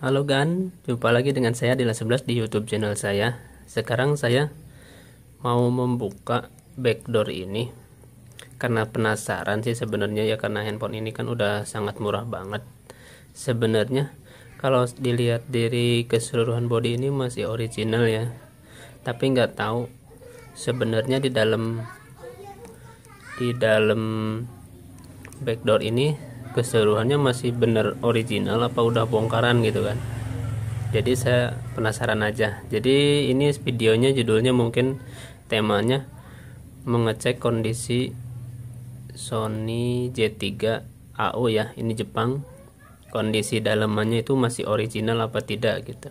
Halo Gan, jumpa lagi dengan saya Dila 11 di YouTube channel saya. Sekarang saya mau membuka backdoor ini karena penasaran sih sebenarnya ya karena handphone ini kan udah sangat murah banget. Sebenarnya kalau dilihat dari keseluruhan body ini masih original ya. Tapi nggak tahu sebenarnya di dalam di dalam backdoor ini keseluruhannya masih benar original apa udah bongkaran gitu kan jadi saya penasaran aja jadi ini videonya judulnya mungkin temanya mengecek kondisi Sony J3 AU ya ini Jepang kondisi dalamannya itu masih original apa tidak Kita gitu.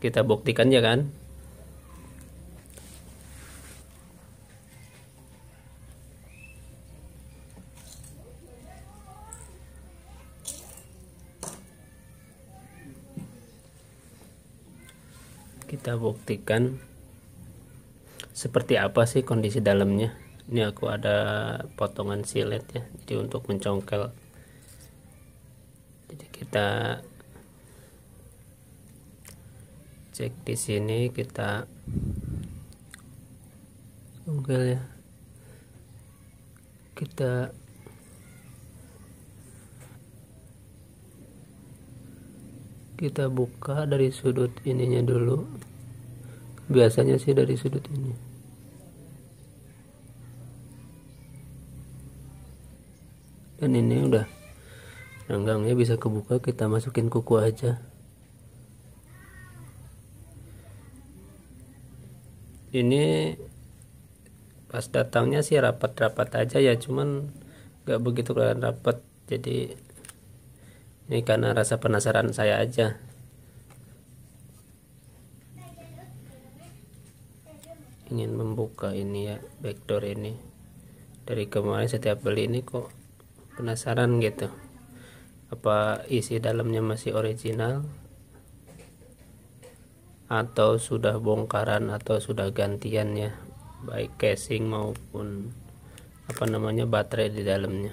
kita buktikan ya kan kita buktikan seperti apa sih kondisi dalamnya ini aku ada potongan silet ya jadi untuk mencongkel jadi kita cek di sini kita congkel ya kita kita buka dari sudut ininya dulu biasanya sih dari sudut ini dan ini udah renggangnya bisa kebuka kita masukin kuku aja ini pas datangnya sih rapat-rapat aja ya cuman gak begitu kelihatan rapat jadi ini karena rasa penasaran saya aja ingin membuka ini ya backdoor ini dari kemarin setiap beli ini kok penasaran gitu apa isi dalamnya masih original atau sudah bongkaran atau sudah gantian ya baik casing maupun apa namanya baterai di dalamnya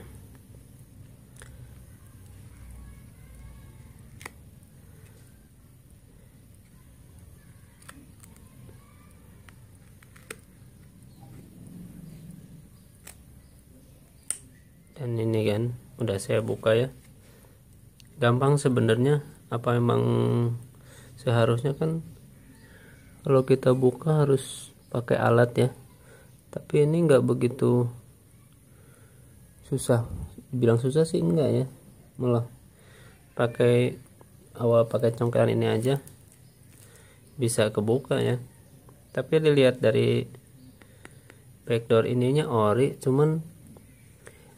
dan ini kan udah saya buka ya gampang sebenarnya apa emang seharusnya kan kalau kita buka harus pakai alat ya tapi ini nggak begitu susah bilang susah sih enggak ya malah pakai awal pakai congkelan ini aja bisa kebuka ya tapi dilihat dari backdoor ininya ori cuman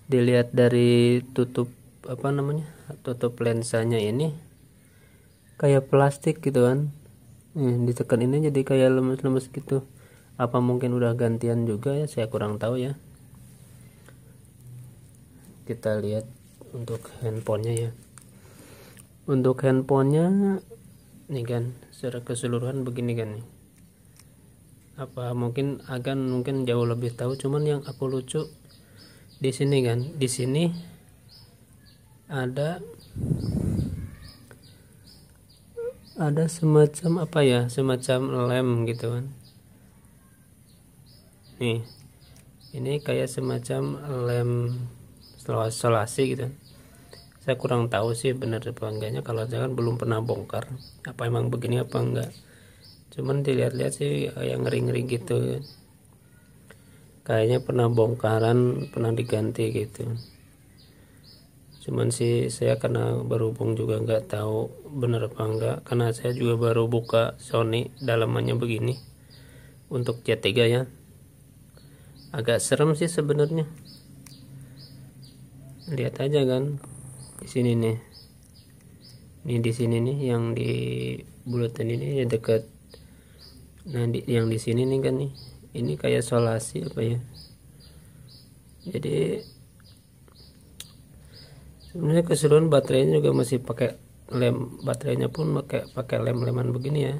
dilihat dari tutup apa namanya tutup lensanya ini kayak plastik gitu kan hmm, ditekan ini jadi kayak lemes-lemes gitu apa mungkin udah gantian juga ya saya kurang tahu ya kita lihat untuk handphonenya ya untuk handphonenya nih kan secara keseluruhan begini kan nih apa mungkin akan mungkin jauh lebih tahu cuman yang aku lucu di sini kan di sini ada ada semacam apa ya semacam lem gitu kan nih ini kayak semacam lem selasi gitu saya kurang tahu sih benar apa enggaknya kalau jangan belum pernah bongkar apa emang begini apa enggak cuman dilihat-lihat sih yang ngeri-ngeri gitu kan kayaknya pernah bongkaran pernah diganti gitu cuman sih saya karena berhubung juga nggak tahu bener apa enggak karena saya juga baru buka Sony dalamannya begini untuk C3 ya agak serem sih sebenarnya lihat aja kan di sini nih ini di sini nih yang di bulatan ini ya dekat nah di, yang di sini nih kan nih ini kayak solasi apa ya jadi sebenarnya keseluruhan baterainya juga masih pakai lem baterainya pun pakai pakai lem leman begini ya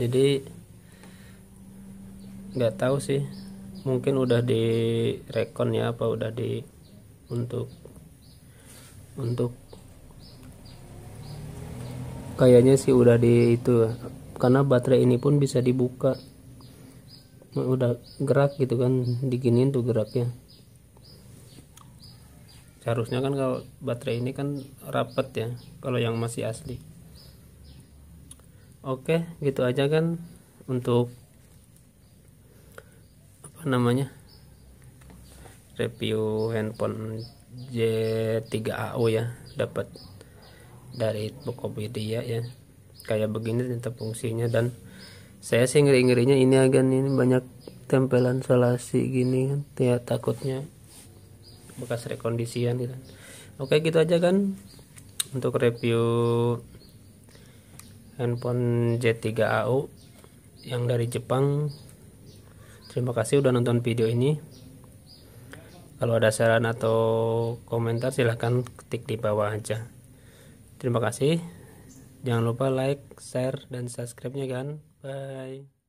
jadi nggak tahu sih mungkin udah di rekon ya apa udah di untuk untuk kayaknya sih udah di itu karena baterai ini pun bisa dibuka nah, udah gerak gitu kan diginin tuh geraknya seharusnya kan kalau baterai ini kan rapet ya kalau yang masih asli oke gitu aja kan untuk apa namanya review handphone J3AU ya dapat dari Tokopedia ya kayak begini ternyata fungsinya dan saya sih ngeri-ngerinya ini agan ini banyak tempelan solasi gini kan ya takutnya bekas rekondisian gitu oke gitu aja kan untuk review handphone j 3 au yang dari Jepang terima kasih udah nonton video ini kalau ada saran atau komentar silahkan ketik di bawah aja terima kasih Jangan lupa like, share, dan subscribe-nya kan. Bye.